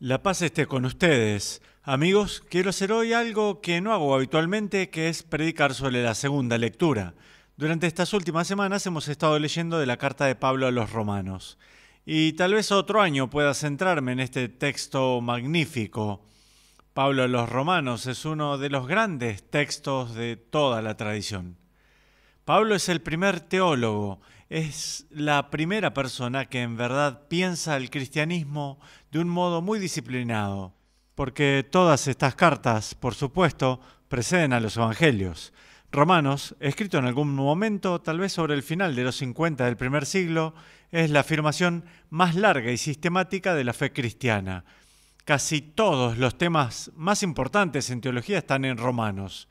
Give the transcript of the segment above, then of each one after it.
La paz esté con ustedes. Amigos, quiero hacer hoy algo que no hago habitualmente, que es predicar sobre la segunda lectura. Durante estas últimas semanas hemos estado leyendo de la carta de Pablo a los romanos. Y tal vez otro año pueda centrarme en este texto magnífico. Pablo a los romanos es uno de los grandes textos de toda la tradición. Pablo es el primer teólogo, es la primera persona que en verdad piensa el cristianismo de un modo muy disciplinado, porque todas estas cartas, por supuesto, preceden a los evangelios. Romanos, escrito en algún momento, tal vez sobre el final de los 50 del primer siglo, es la afirmación más larga y sistemática de la fe cristiana. Casi todos los temas más importantes en teología están en Romanos.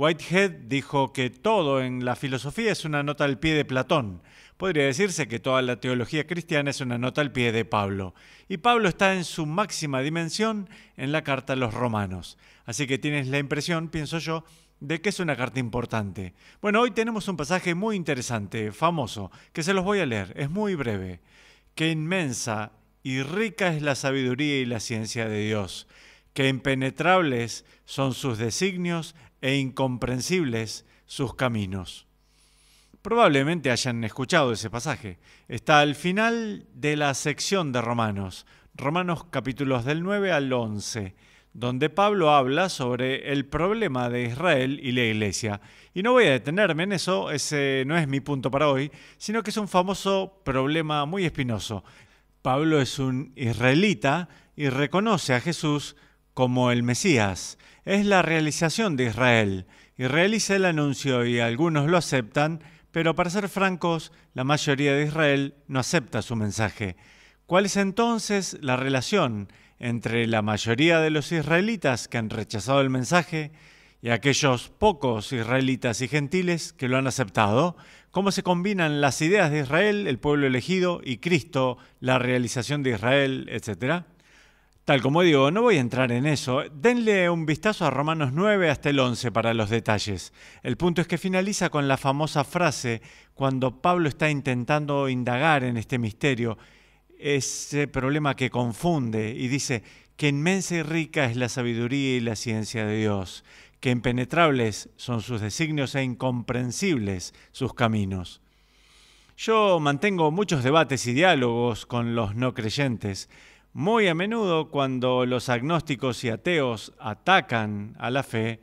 Whitehead dijo que todo en la filosofía es una nota al pie de Platón. Podría decirse que toda la teología cristiana es una nota al pie de Pablo. Y Pablo está en su máxima dimensión en la carta a los romanos. Así que tienes la impresión, pienso yo, de que es una carta importante. Bueno, hoy tenemos un pasaje muy interesante, famoso, que se los voy a leer. Es muy breve. Qué inmensa y rica es la sabiduría y la ciencia de Dios que impenetrables son sus designios e incomprensibles sus caminos. Probablemente hayan escuchado ese pasaje. Está al final de la sección de Romanos, Romanos capítulos del 9 al 11, donde Pablo habla sobre el problema de Israel y la iglesia. Y no voy a detenerme en eso, ese no es mi punto para hoy, sino que es un famoso problema muy espinoso. Pablo es un israelita y reconoce a Jesús como el Mesías. Es la realización de Israel. Israel hizo el anuncio y algunos lo aceptan, pero para ser francos, la mayoría de Israel no acepta su mensaje. ¿Cuál es entonces la relación entre la mayoría de los israelitas que han rechazado el mensaje y aquellos pocos israelitas y gentiles que lo han aceptado? ¿Cómo se combinan las ideas de Israel, el pueblo elegido, y Cristo, la realización de Israel, etcétera? Tal como digo, no voy a entrar en eso. Denle un vistazo a Romanos 9 hasta el 11 para los detalles. El punto es que finaliza con la famosa frase cuando Pablo está intentando indagar en este misterio, ese problema que confunde y dice, que inmensa y rica es la sabiduría y la ciencia de Dios, que impenetrables son sus designios e incomprensibles sus caminos. Yo mantengo muchos debates y diálogos con los no creyentes, muy a menudo cuando los agnósticos y ateos atacan a la fe,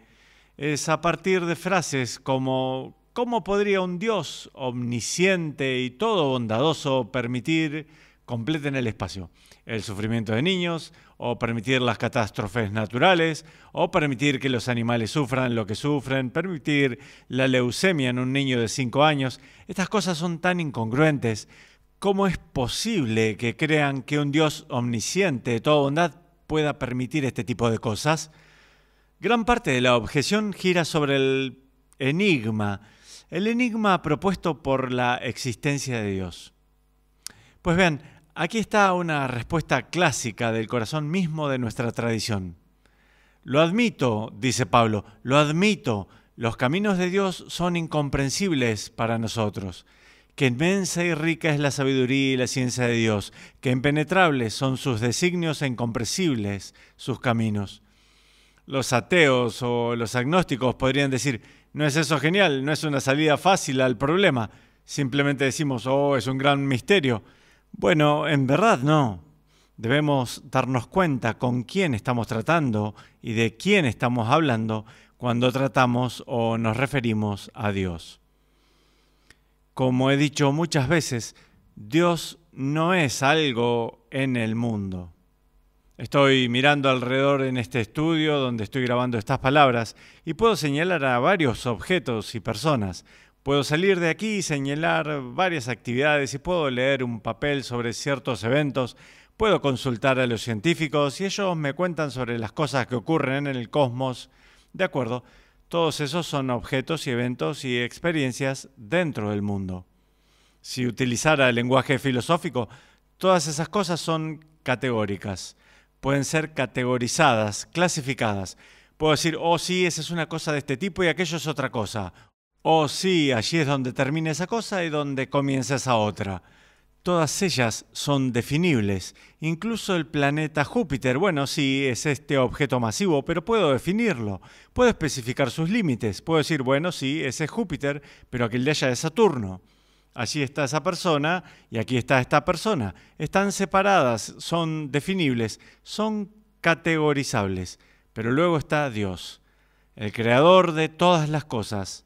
es a partir de frases como ¿cómo podría un Dios omnisciente y todo bondadoso permitir, completen el espacio, el sufrimiento de niños, o permitir las catástrofes naturales, o permitir que los animales sufran lo que sufren, permitir la leucemia en un niño de cinco años? Estas cosas son tan incongruentes, ¿Cómo es posible que crean que un Dios omnisciente de toda bondad pueda permitir este tipo de cosas? Gran parte de la objeción gira sobre el enigma, el enigma propuesto por la existencia de Dios. Pues vean, aquí está una respuesta clásica del corazón mismo de nuestra tradición. Lo admito, dice Pablo, lo admito, los caminos de Dios son incomprensibles para nosotros que inmensa y rica es la sabiduría y la ciencia de Dios, que impenetrables son sus designios e incomprensibles sus caminos. Los ateos o los agnósticos podrían decir, no es eso genial, no es una salida fácil al problema, simplemente decimos, oh, es un gran misterio. Bueno, en verdad no. Debemos darnos cuenta con quién estamos tratando y de quién estamos hablando cuando tratamos o nos referimos a Dios. Como he dicho muchas veces, Dios no es algo en el mundo. Estoy mirando alrededor en este estudio donde estoy grabando estas palabras y puedo señalar a varios objetos y personas. Puedo salir de aquí y señalar varias actividades y puedo leer un papel sobre ciertos eventos. Puedo consultar a los científicos y ellos me cuentan sobre las cosas que ocurren en el cosmos. De acuerdo, todos esos son objetos y eventos y experiencias dentro del mundo. Si utilizara el lenguaje filosófico, todas esas cosas son categóricas, pueden ser categorizadas, clasificadas. Puedo decir, oh sí, esa es una cosa de este tipo y aquello es otra cosa. Oh sí, allí es donde termina esa cosa y donde comienza esa otra todas ellas son definibles. Incluso el planeta Júpiter, bueno, sí, es este objeto masivo, pero puedo definirlo. Puedo especificar sus límites. Puedo decir, bueno, sí, ese es Júpiter, pero aquel de allá es Saturno. Allí está esa persona y aquí está esta persona. Están separadas, son definibles, son categorizables. Pero luego está Dios, el creador de todas las cosas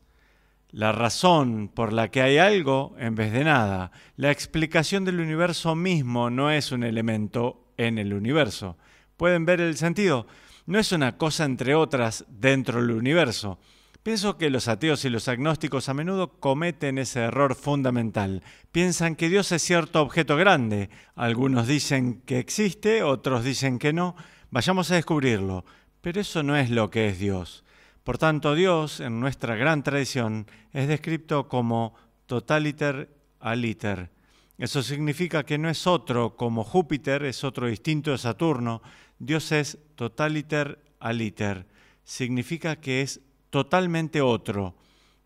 la razón por la que hay algo en vez de nada. La explicación del universo mismo no es un elemento en el universo. ¿Pueden ver el sentido? No es una cosa entre otras dentro del universo. Pienso que los ateos y los agnósticos a menudo cometen ese error fundamental. Piensan que Dios es cierto objeto grande. Algunos dicen que existe, otros dicen que no. Vayamos a descubrirlo. Pero eso no es lo que es Dios. Por tanto, Dios, en nuestra gran tradición, es descrito como totaliter aliter. Eso significa que no es otro como Júpiter, es otro distinto de Saturno. Dios es totaliter aliter. Significa que es totalmente otro.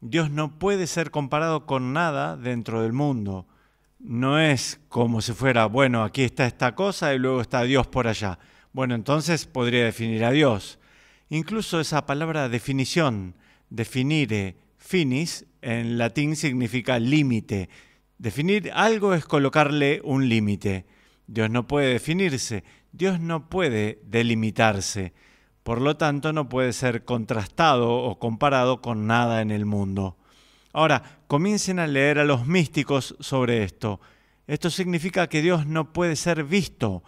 Dios no puede ser comparado con nada dentro del mundo. No es como si fuera, bueno, aquí está esta cosa y luego está Dios por allá. Bueno, entonces podría definir a Dios. Incluso esa palabra definición, definire, eh, finis, en latín significa límite. Definir algo es colocarle un límite. Dios no puede definirse, Dios no puede delimitarse. Por lo tanto, no puede ser contrastado o comparado con nada en el mundo. Ahora, comiencen a leer a los místicos sobre esto. Esto significa que Dios no puede ser visto,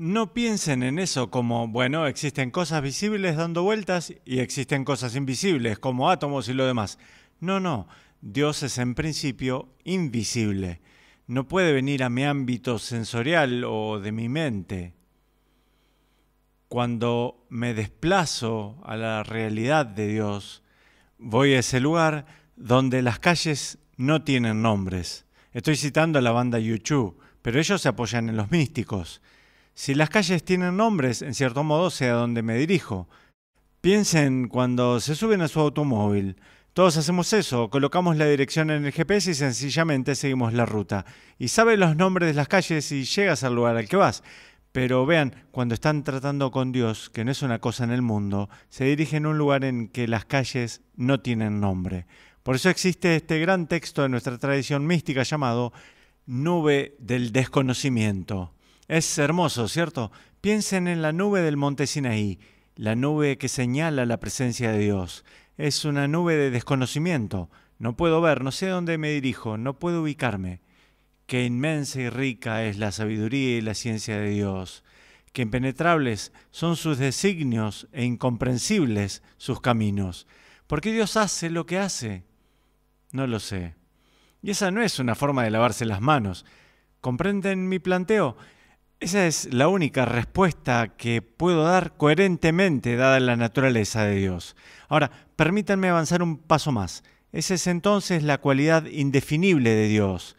no piensen en eso como, bueno, existen cosas visibles dando vueltas y existen cosas invisibles como átomos y lo demás. No, no, Dios es en principio invisible. No puede venir a mi ámbito sensorial o de mi mente. Cuando me desplazo a la realidad de Dios, voy a ese lugar donde las calles no tienen nombres. Estoy citando a la banda YouTube, pero ellos se apoyan en los místicos. Si las calles tienen nombres, en cierto modo sé a dónde me dirijo. Piensen cuando se suben a su automóvil. Todos hacemos eso, colocamos la dirección en el GPS y sencillamente seguimos la ruta. Y sabe los nombres de las calles y llegas al lugar al que vas. Pero vean, cuando están tratando con Dios, que no es una cosa en el mundo, se dirigen a un lugar en que las calles no tienen nombre. Por eso existe este gran texto de nuestra tradición mística llamado Nube del Desconocimiento. Es hermoso, ¿cierto? Piensen en la nube del monte Sinaí, la nube que señala la presencia de Dios. Es una nube de desconocimiento. No puedo ver, no sé dónde me dirijo, no puedo ubicarme. Qué inmensa y rica es la sabiduría y la ciencia de Dios. Qué impenetrables son sus designios e incomprensibles sus caminos. ¿Por qué Dios hace lo que hace? No lo sé. Y esa no es una forma de lavarse las manos. ¿Comprenden mi planteo? Esa es la única respuesta que puedo dar coherentemente dada la naturaleza de Dios. Ahora, permítanme avanzar un paso más. Esa es entonces la cualidad indefinible de Dios.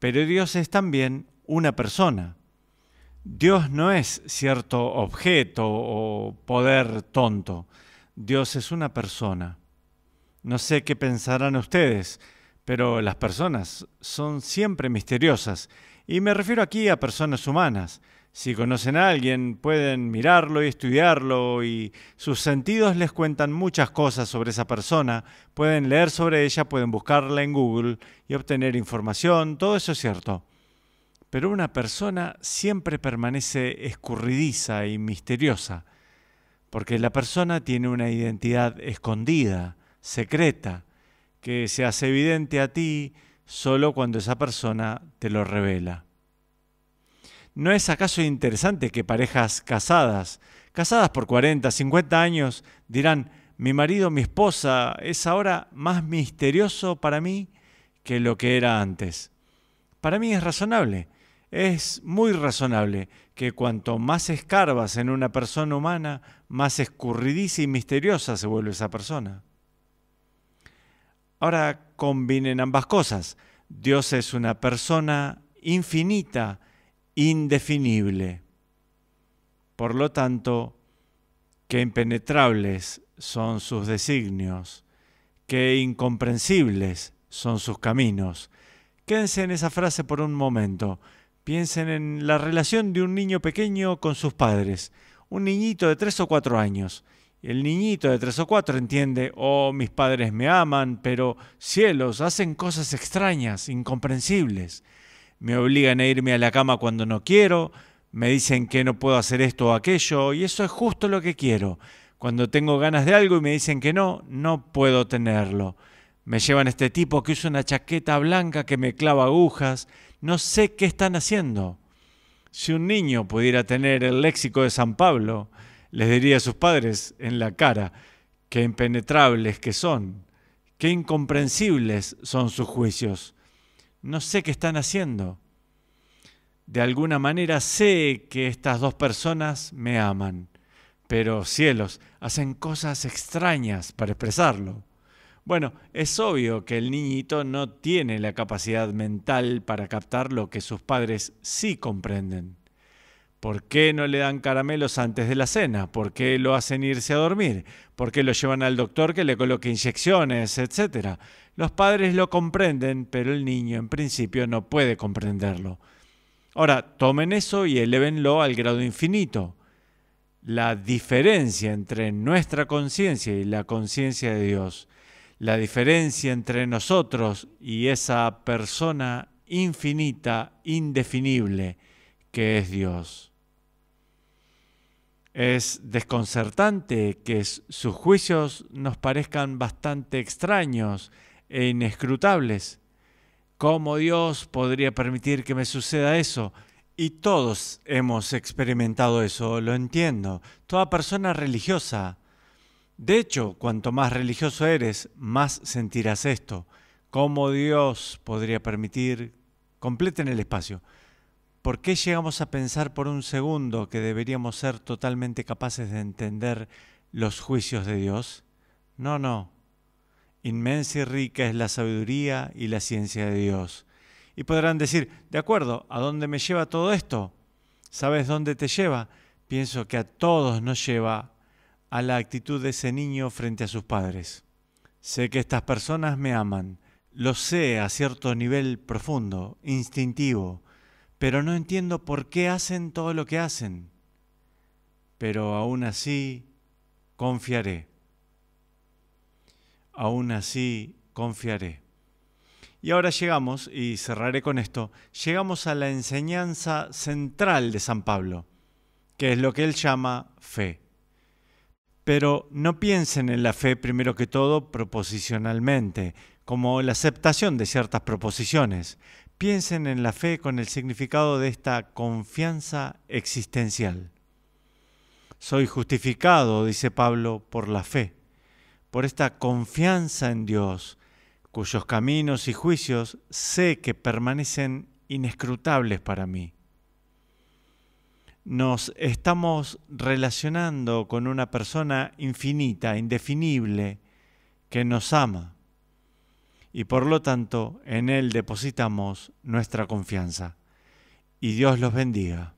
Pero Dios es también una persona. Dios no es cierto objeto o poder tonto. Dios es una persona. No sé qué pensarán ustedes, pero las personas son siempre misteriosas y me refiero aquí a personas humanas. Si conocen a alguien, pueden mirarlo y estudiarlo y sus sentidos les cuentan muchas cosas sobre esa persona, pueden leer sobre ella, pueden buscarla en Google y obtener información, todo eso es cierto. Pero una persona siempre permanece escurridiza y misteriosa, porque la persona tiene una identidad escondida, secreta, que se hace evidente a ti solo cuando esa persona te lo revela. ¿No es acaso interesante que parejas casadas, casadas por 40, 50 años, dirán, mi marido, mi esposa, es ahora más misterioso para mí que lo que era antes? Para mí es razonable, es muy razonable que cuanto más escarbas en una persona humana, más escurridiza y misteriosa se vuelve esa persona. Ahora combinen ambas cosas. Dios es una persona infinita, indefinible. Por lo tanto, qué impenetrables son sus designios, qué incomprensibles son sus caminos. Quédense en esa frase por un momento. Piensen en la relación de un niño pequeño con sus padres, un niñito de tres o cuatro años el niñito de tres o cuatro entiende, oh, mis padres me aman, pero cielos, hacen cosas extrañas, incomprensibles. Me obligan a irme a la cama cuando no quiero, me dicen que no puedo hacer esto o aquello, y eso es justo lo que quiero. Cuando tengo ganas de algo y me dicen que no, no puedo tenerlo. Me llevan este tipo que usa una chaqueta blanca que me clava agujas. No sé qué están haciendo. Si un niño pudiera tener el léxico de San Pablo, les diría a sus padres en la cara, qué impenetrables que son, qué incomprensibles son sus juicios. No sé qué están haciendo. De alguna manera sé que estas dos personas me aman, pero cielos, hacen cosas extrañas para expresarlo. Bueno, es obvio que el niñito no tiene la capacidad mental para captar lo que sus padres sí comprenden. ¿Por qué no le dan caramelos antes de la cena? ¿Por qué lo hacen irse a dormir? ¿Por qué lo llevan al doctor que le coloque inyecciones, etcétera? Los padres lo comprenden, pero el niño en principio no puede comprenderlo. Ahora, tomen eso y elévenlo al grado infinito. La diferencia entre nuestra conciencia y la conciencia de Dios, la diferencia entre nosotros y esa persona infinita, indefinible, que es Dios. Es desconcertante que sus juicios nos parezcan bastante extraños e inescrutables. ¿Cómo Dios podría permitir que me suceda eso? Y todos hemos experimentado eso, lo entiendo. Toda persona religiosa. De hecho, cuanto más religioso eres, más sentirás esto. ¿Cómo Dios podría permitir? Completen el espacio. ¿Por qué llegamos a pensar por un segundo que deberíamos ser totalmente capaces de entender los juicios de Dios? No, no. Inmensa y rica es la sabiduría y la ciencia de Dios. Y podrán decir, de acuerdo, ¿a dónde me lleva todo esto? ¿Sabes dónde te lleva? Pienso que a todos nos lleva a la actitud de ese niño frente a sus padres. Sé que estas personas me aman, lo sé a cierto nivel profundo, instintivo, pero no entiendo por qué hacen todo lo que hacen. Pero aún así confiaré. Aún así confiaré. Y ahora llegamos, y cerraré con esto, llegamos a la enseñanza central de San Pablo, que es lo que él llama fe. Pero no piensen en la fe primero que todo proposicionalmente, como la aceptación de ciertas proposiciones, Piensen en la fe con el significado de esta confianza existencial. Soy justificado, dice Pablo, por la fe, por esta confianza en Dios, cuyos caminos y juicios sé que permanecen inescrutables para mí. Nos estamos relacionando con una persona infinita, indefinible, que nos ama y por lo tanto en Él depositamos nuestra confianza. Y Dios los bendiga.